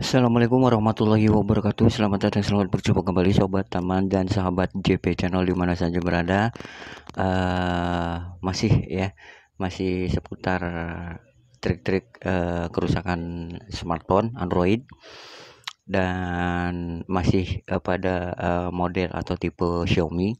Assalamualaikum warahmatullahi wabarakatuh Selamat datang selamat berjumpa kembali sobat taman dan sahabat JP channel dimana saja berada uh, Masih ya Masih seputar trik-trik uh, kerusakan smartphone Android dan masih uh, pada uh, model atau tipe Xiaomi.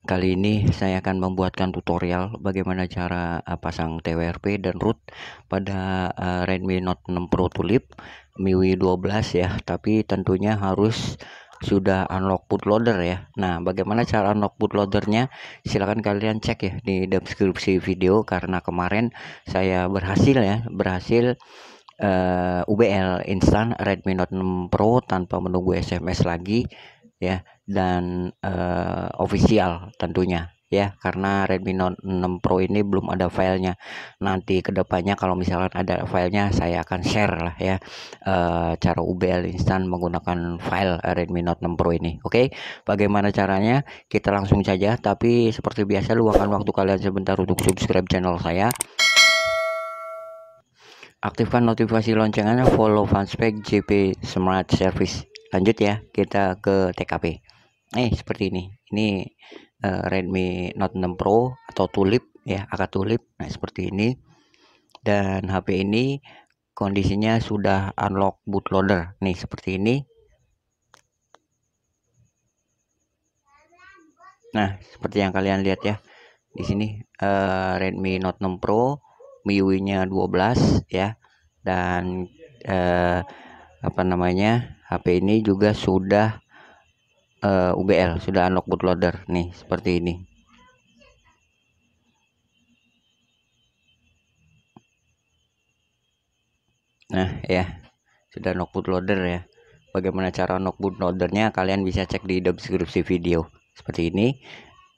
Kali ini saya akan membuatkan tutorial bagaimana cara uh, pasang TWRP dan root pada uh, Redmi Note 6 Pro Tulip MIUI 12 ya, tapi tentunya harus sudah unlock bootloader ya nah bagaimana cara unlock bootloadernya silahkan kalian cek ya di deskripsi video karena kemarin saya berhasil ya berhasil uh, eh, UBL instan Redmi Note 6 Pro tanpa menunggu SMS lagi ya dan uh, official tentunya ya karena Redmi Note 6 Pro ini belum ada filenya nanti kedepannya kalau misalkan ada filenya saya akan share lah ya e, cara UBL instan menggunakan file eh, Redmi Note 6 Pro ini oke bagaimana caranya kita langsung saja tapi seperti biasa luangkan waktu kalian sebentar untuk subscribe channel saya aktifkan notifikasi loncengannya follow fanspage JP Smart Service lanjut ya kita ke TKP eh seperti ini ini uh, Redmi Note 6 Pro atau Tulip ya, akar Tulip. Nah, seperti ini. Dan HP ini kondisinya sudah unlock bootloader. Nih, seperti ini. Nah, seperti yang kalian lihat ya. Di sini uh, Redmi Note 6 Pro MIUI-nya 12 ya. Dan uh, apa namanya? HP ini juga sudah uh, eh, UBL sudah unlock bootloader nih seperti ini nah ya sudah unlock bootloader ya bagaimana cara unlock bootloadernya kalian bisa cek di deskripsi video seperti ini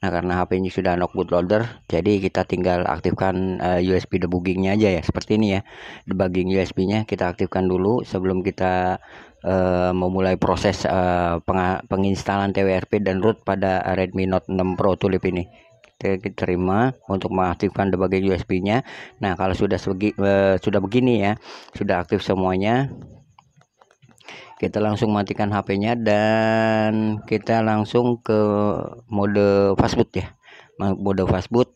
Nah karena HP ini sudah knock bootloader, jadi kita tinggal aktifkan uh, eh, USB debuggingnya aja ya, seperti ini ya. Debugging USB-nya kita aktifkan dulu sebelum kita uh, eh, memulai proses uh, eh, peng penginstalan TWRP dan root pada Redmi Note 6 Pro Tulip ini. Kita terima untuk mengaktifkan debugging USB-nya. Nah kalau sudah segi, uh, sudah begini ya, sudah aktif semuanya, kita langsung matikan HP-nya dan kita langsung ke mode fastboot ya mode fastboot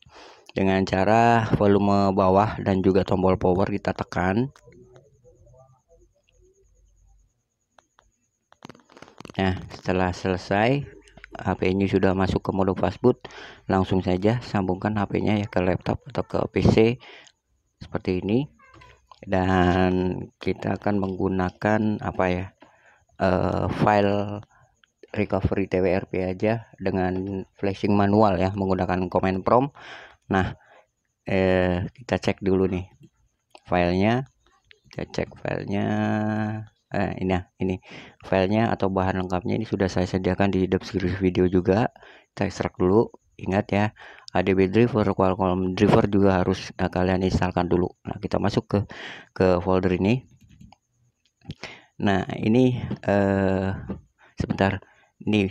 dengan cara volume bawah dan juga tombol power kita tekan nah setelah selesai hp ini sudah masuk ke mode fastboot langsung saja sambungkan HP-nya ya ke laptop atau ke PC seperti ini dan kita akan menggunakan apa ya uh, file recovery TWRP aja dengan flashing manual ya menggunakan command prompt nah eh, kita cek dulu nih filenya kita cek filenya eh, ini ya ini filenya atau bahan lengkapnya ini sudah saya sediakan di deskripsi video juga kita ekstrak dulu ingat ya ADB driver Qualcomm driver juga harus nah, kalian instalkan dulu nah kita masuk ke ke folder ini nah ini eh, sebentar ini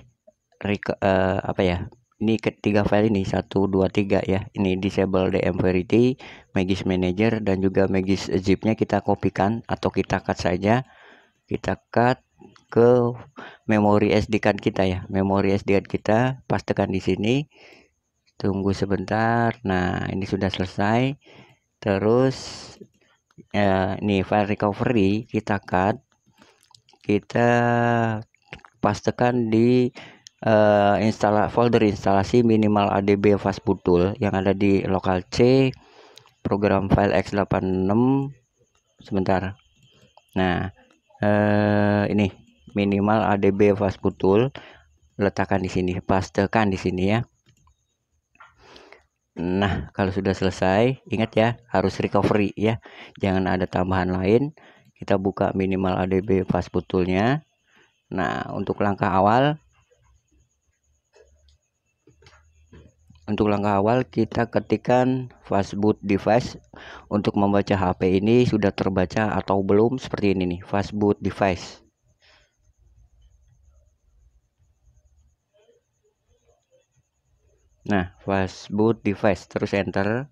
rec- eh, apa ya ini ketiga file ini satu dua tiga ya ini disable DM Verity Magis Manager dan juga Magis zipnya kita kopikan atau kita cut saja kita cut ke memori SD card kita ya memori SD card kita pastikan di sini tunggu sebentar nah ini sudah selesai terus eh, ini file recovery kita cut kita pastikan di uh, instala folder instalasi minimal adb tool yang ada di lokal C program file x86 sebentar nah uh, ini minimal adb tool letakkan di sini pastekan di sini ya Nah, kalau sudah selesai, ingat ya, harus recovery ya. Jangan ada tambahan lain kita buka minimal ADB fast betulnya nah untuk langkah awal untuk langkah awal kita ketikkan fastboot device untuk membaca HP ini sudah terbaca atau belum seperti ini nih fastboot device nah fastboot device terus enter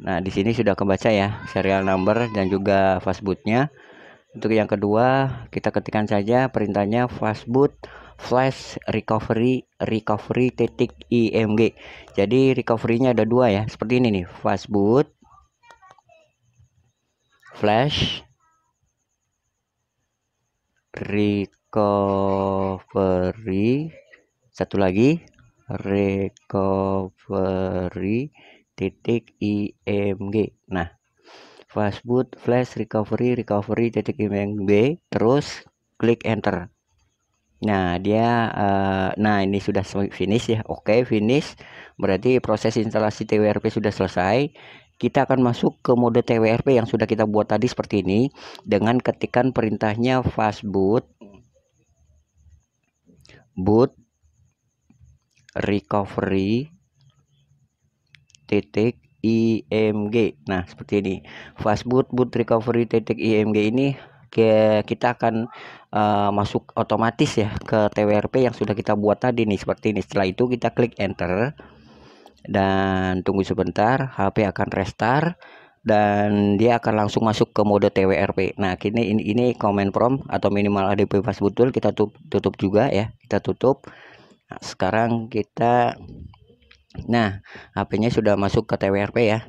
Nah, di sini sudah kebaca ya serial number dan juga fastbootnya. Untuk yang kedua, kita ketikkan saja perintahnya fastboot flash recovery recovery titik img. Jadi recovery-nya ada dua ya, seperti ini nih, fastboot flash recovery satu lagi recovery titik img nah fastboot flash recovery recovery titik img terus klik enter Nah, dia uh, nah ini sudah finish ya. Oke, okay, finish. Berarti proses instalasi TWRP sudah selesai. Kita akan masuk ke mode TWRP yang sudah kita buat tadi seperti ini dengan ketikan perintahnya fastboot boot recovery titik IMG. Nah, seperti ini. Fastboot boot recovery titik IMG ini kita akan uh, masuk otomatis ya ke TWRP yang sudah kita buat tadi nih seperti ini. Setelah itu kita klik enter dan tunggu sebentar, HP akan restart dan dia akan langsung masuk ke mode TWRP. Nah, kini ini ini command prompt atau minimal ADP fastboot tool kita tutup, tutup juga ya. Kita tutup. Nah, sekarang kita Nah, HP-nya sudah masuk ke TWRP ya.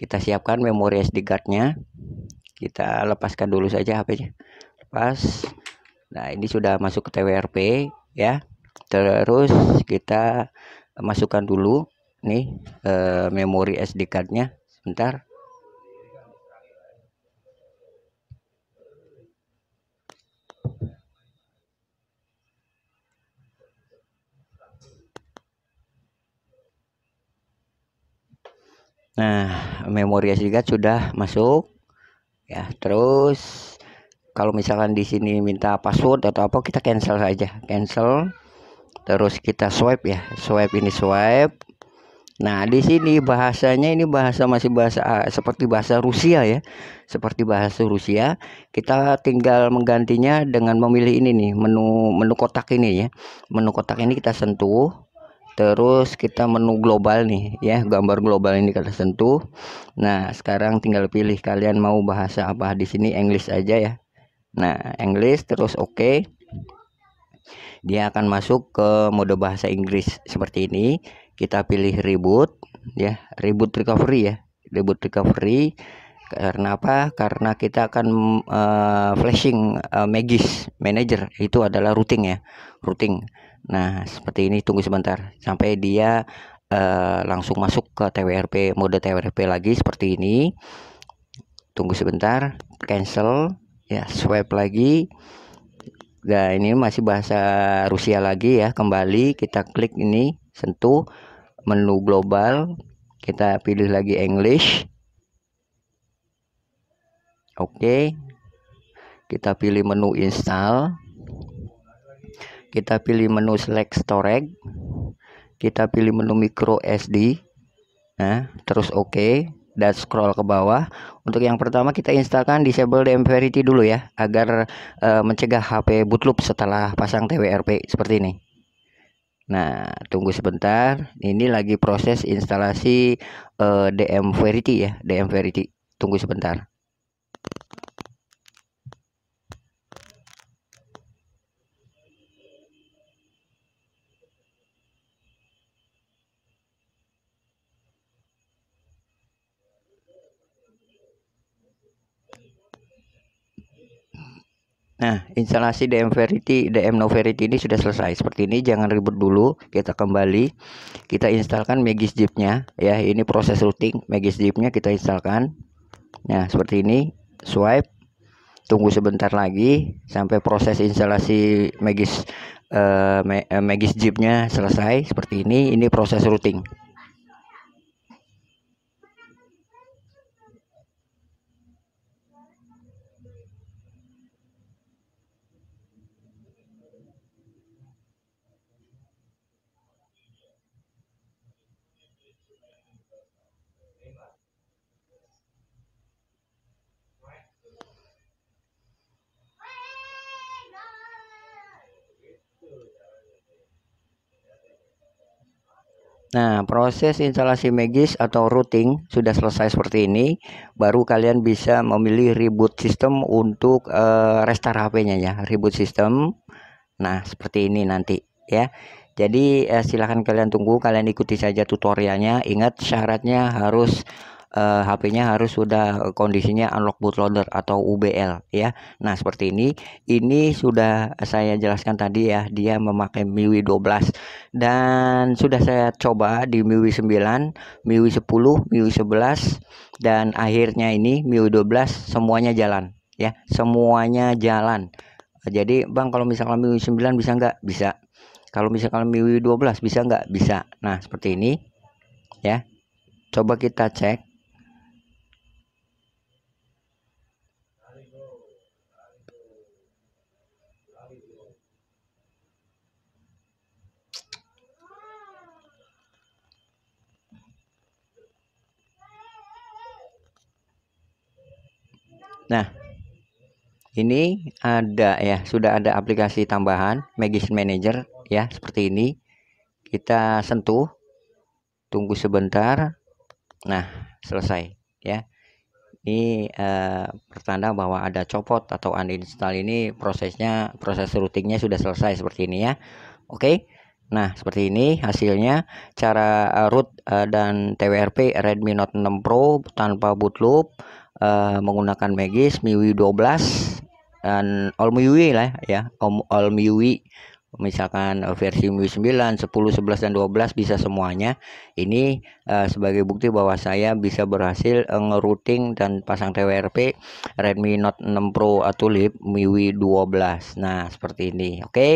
Kita siapkan memori SD card-nya. Kita lepaskan dulu saja HP-nya. pas. Nah, ini sudah masuk ke TWRP ya. Terus kita masukkan dulu nih e, memori SD card-nya. Sebentar. Nah, memori SD card sudah masuk. Ya, terus kalau misalkan di sini minta password atau apa, kita cancel saja. Cancel. Terus kita swipe ya. Swipe ini swipe. Nah, di sini bahasanya ini bahasa masih bahasa ah, seperti bahasa Rusia ya. Seperti bahasa Rusia, kita tinggal menggantinya dengan memilih ini nih, menu menu kotak ini ya. Menu kotak ini kita sentuh terus kita menu global nih ya gambar global ini kita sentuh nah sekarang tinggal pilih kalian mau bahasa apa di sini English aja ya nah English terus oke okay. dia akan masuk ke mode bahasa Inggris seperti ini kita pilih reboot ya reboot recovery ya reboot recovery karena apa? Karena kita akan uh, flashing uh, eh, Magis Manager itu adalah routing ya, routing. Nah, seperti ini tunggu sebentar sampai dia uh, langsung masuk ke TWRP mode TWRP lagi seperti ini. Tunggu sebentar, cancel, ya swipe lagi. Nah, ini masih bahasa Rusia lagi ya. Kembali kita klik ini, sentuh menu global, kita pilih lagi English. Oke. Okay. Kita pilih menu install kita pilih menu select storage kita pilih menu micro SD nah terus oke okay, dan scroll ke bawah untuk yang pertama kita instalkan disable DM Verity dulu ya agar uh, mencegah HP bootloop setelah pasang TWRP seperti ini Nah, tunggu sebentar. Ini lagi proses instalasi uh, eh, DM Verity ya, DM Verity. Tunggu sebentar. Nah, instalasi DM Verity, DM Verity ini sudah selesai. Seperti ini jangan ribut dulu, kita kembali kita instalkan Magisdip-nya ya. Ini proses routing Magisdip-nya kita instalkan. Nah, seperti ini, swipe tunggu sebentar lagi sampai proses instalasi Magis uh, eh, eh, Magis Jeep-nya selesai seperti ini. Ini proses routing. Nah, proses instalasi magis atau routing sudah selesai seperti ini, baru kalian bisa memilih reboot system untuk uh, restart HP-nya ya, reboot system. Nah, seperti ini nanti ya. Jadi uh, eh, silahkan kalian tunggu, kalian ikuti saja tutorialnya. Ingat syaratnya harus uh, eh, HP-nya harus sudah kondisinya unlock bootloader atau UBL ya. Nah, seperti ini ini sudah saya jelaskan tadi ya, dia memakai MIUI 12 dan sudah saya coba di MIUI 9, MIUI 10, MIUI 11 dan akhirnya ini MIUI 12 semuanya jalan ya, semuanya jalan. Jadi, Bang kalau misalnya MIUI 9 bisa nggak? Bisa. Kalau misalkan MIUI 12 bisa nggak? Bisa. Nah, seperti ini ya coba kita cek Nah, ini ada ya, sudah ada aplikasi tambahan Magis Manager ya, seperti ini. Kita sentuh, tunggu sebentar. Nah, selesai ya. Ini eh, pertanda bahwa ada copot atau uninstall ini prosesnya proses routingnya sudah selesai seperti ini ya. Oke. Nah, seperti ini hasilnya cara eh, root eh, dan TWRP Redmi Note 6 Pro tanpa bootloop uh, menggunakan Magis MIUI 12 dan all MIUI lah ya all MIUI misalkan eh, versi MIUI 9, 10, 11 dan 12 bisa semuanya. Ini uh, sebagai bukti bahwa saya bisa berhasil uh, ngerouting dan pasang TWRP Redmi Note 6 Pro Tulip MIUI 12. Nah, seperti ini. Oke. Okay?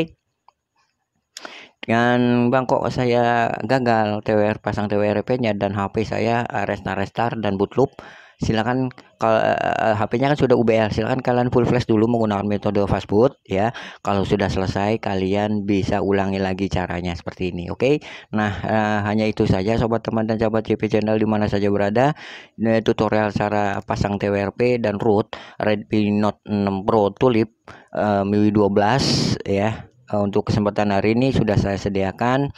Dan bang kok saya gagal TWR pasang TWRP-nya dan HP saya restart restart dan bootloop silakan kalau uh, eh, HP-nya kan sudah UBL silakan kalian full flash dulu menggunakan metode fastboot ya kalau sudah selesai kalian bisa ulangi lagi caranya seperti ini oke okay? nah uh, hanya itu saja sobat teman dan sahabat JP channel dimana saja berada ini tutorial cara pasang TWRP dan root Redmi Note 6 Pro Tulip uh, MIUI 12 ya eh, untuk kesempatan hari ini sudah saya sediakan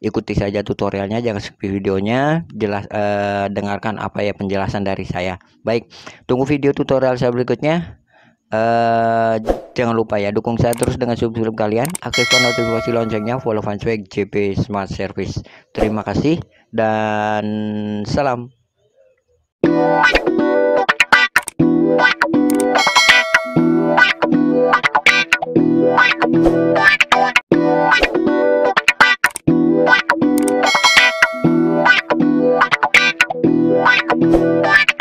ikuti saja tutorialnya jangan skip videonya jelas eh, dengarkan apa ya penjelasan dari saya baik tunggu video tutorial saya berikutnya eh jangan lupa ya dukung saya terus dengan subscribe kalian aktifkan notifikasi loncengnya follow fanswag JP Smart Service terima kasih dan salam What?